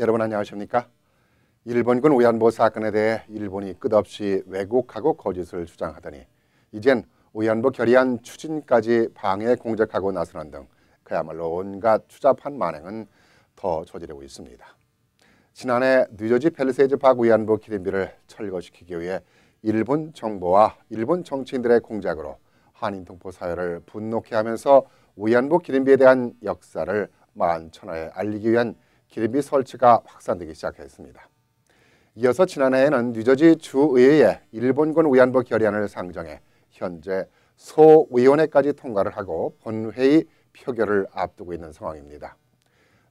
여러분 안녕하십니까? 일본군 위안부 사건에 대해 일본이 끝없이 왜곡하고 거짓을 주장하더니 이젠 위안부 결의안 추진까지 방해 공작하고 나서는 등 그야말로 온갖 추잡한 만행은 더 저지르고 있습니다. 지난해 뉴저지 펠리세이즈 박 위안부 기념비를 철거시키기 위해 일본 정부와 일본 정치인들의 공작으로 한인 동포 사회를 분노케 하면서 위안부 기념비에 대한 역사를 만천하에 알리기 위한 기름비 설치가 확산되기 시작했습니다. 이어서 지난해에는 뉴저지 주의회에 일본군 위안부 결의안을 상정해 현재 소위원회까지 통과를 하고 본회의 표결을 앞두고 있는 상황입니다.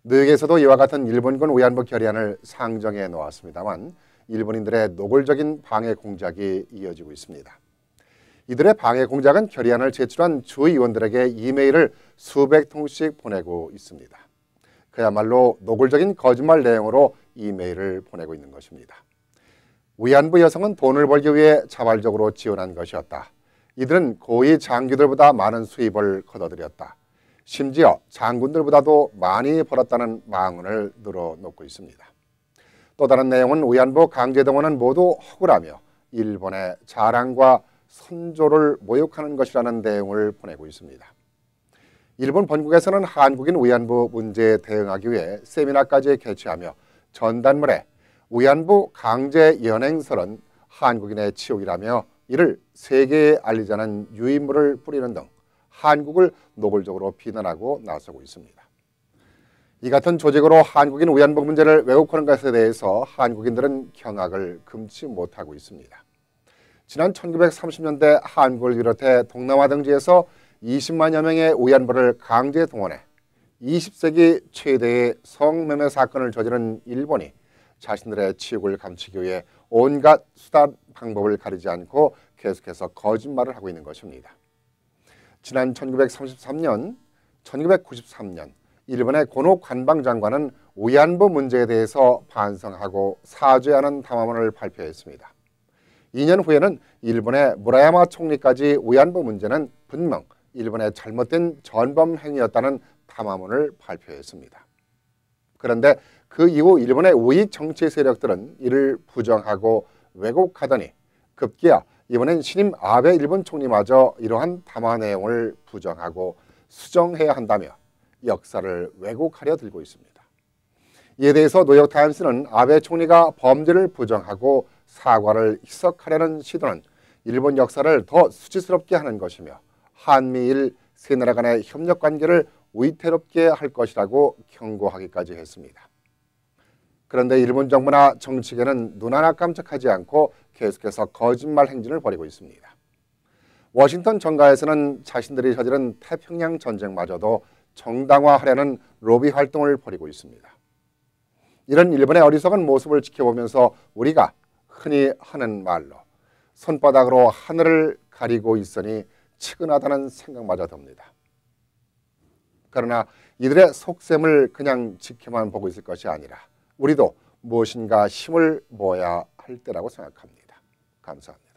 뉴욕에서도 이와 같은 일본군 위안부 결의안을 상정해 놓았습니다만 일본인들의 노골적인 방해 공작이 이어지고 있습니다. 이들의 방해 공작은 결의안을 제출한 주의원들에게 이메일을 수백 통씩 보내고 있습니다. 그야말로 노골적인 거짓말 내용으로 이메일을 보내고 있는 것입니다. 위안부 여성은 돈을 벌기 위해 자발적으로 지원한 것이었다. 이들은 고위 장교들보다 많은 수입을 거둬들였다. 심지어 장군들보다도 많이 벌었다는 망언을 늘어놓고 있습니다. 또 다른 내용은 위안부 강제동원은 모두 허구라며 일본의 자랑과 선조를 모욕하는 것이라는 내용을 보내고 있습니다. 일본 본국에서는 한국인 위안부 문제에 대응하기 위해 세미나까지 개최하며 전단물에 위안부 강제 연행설은 한국인의 치욕이라며 이를 세계에 알리자는 유인물을 뿌리는 등 한국을 노골적으로 비난하고 나서고 있습니다. 이 같은 조직으로 한국인 위안부 문제를 왜곡하는 것에 대해서 한국인들은 경악을 금치 못하고 있습니다. 지난 1930년대 한국을 비롯해 동남아 등지에서 20만여 명의 위안부를 강제 동원해 20세기 최대의 성매매 사건을 저지른 일본이 자신들의 치욕을 감추기 위해 온갖 수단 방법을 가리지 않고 계속해서 거짓말을 하고 있는 것입니다. 지난 1933년, 1993년 일본의 고노 관방장관은 위안부 문제에 대해서 반성하고 사죄하는 담화문을 발표했습니다. 2년 후에는 일본의 무라야마 총리까지 위안부 문제는 분명 일본의 잘못된 전범 행위였다는 담화문을 발표했습니다. 그런데 그 이후 일본의 우익 정치 세력들은 이를 부정하고 왜곡하더니 급기야 이번엔 신임 아베 일본 총리마저 이러한 담화 내용을 부정하고 수정해야 한다며 역사를 왜곡하려 들고 있습니다. 이에 대해서 노역타임스는 아베 총리가 범죄를 부정하고 사과를 희석하려는 시도는 일본 역사를 더 수치스럽게 하는 것이며 한미일 세 나라 간의 협력 관계를 위태롭게 할 것이라고 경고하기까지 했습니다. 그런데 일본 정부나 정치계는 눈 하나 깜짝하지 않고 계속해서 거짓말 행진을 벌이고 있습니다. 워싱턴 정가에서는 자신들이 저지른 태평양 전쟁마저도 정당화하려는 로비 활동을 벌이고 있습니다. 이런 일본의 어리석은 모습을 지켜보면서 우리가 흔히 하는 말로 손바닥으로 하늘을 가리고 있으니 치근하다는 생각마저 듭니다. 그러나 이들의 속셈을 그냥 지켜만 보고 있을 것이 아니라 우리도 무엇인가 힘을 모아야 할 때라고 생각합니다. 감사합니다.